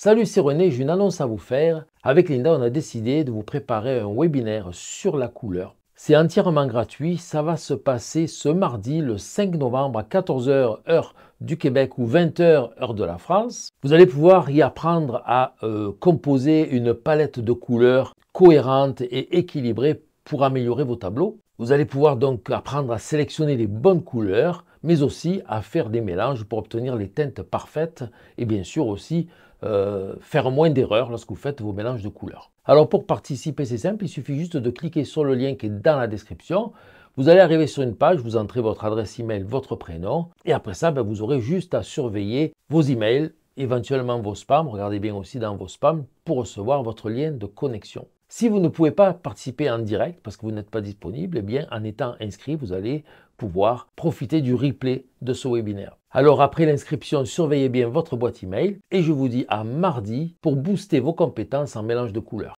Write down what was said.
Salut, c'est René, j'ai une annonce à vous faire. Avec Linda, on a décidé de vous préparer un webinaire sur la couleur. C'est entièrement gratuit, ça va se passer ce mardi le 5 novembre à 14h heure du Québec ou 20h heure de la France. Vous allez pouvoir y apprendre à euh, composer une palette de couleurs cohérente et équilibrée pour améliorer vos tableaux. Vous allez pouvoir donc apprendre à sélectionner les bonnes couleurs, mais aussi à faire des mélanges pour obtenir les teintes parfaites et bien sûr aussi euh, faire moins d'erreurs lorsque vous faites vos mélanges de couleurs. Alors pour participer, c'est simple, il suffit juste de cliquer sur le lien qui est dans la description. Vous allez arriver sur une page, vous entrez votre adresse email, votre prénom, et après ça, ben, vous aurez juste à surveiller vos emails, éventuellement vos spams, regardez bien aussi dans vos spams, pour recevoir votre lien de connexion. Si vous ne pouvez pas participer en direct parce que vous n'êtes pas disponible, eh bien en étant inscrit, vous allez pouvoir profiter du replay de ce webinaire. Alors après l'inscription, surveillez bien votre boîte email et je vous dis à mardi pour booster vos compétences en mélange de couleurs.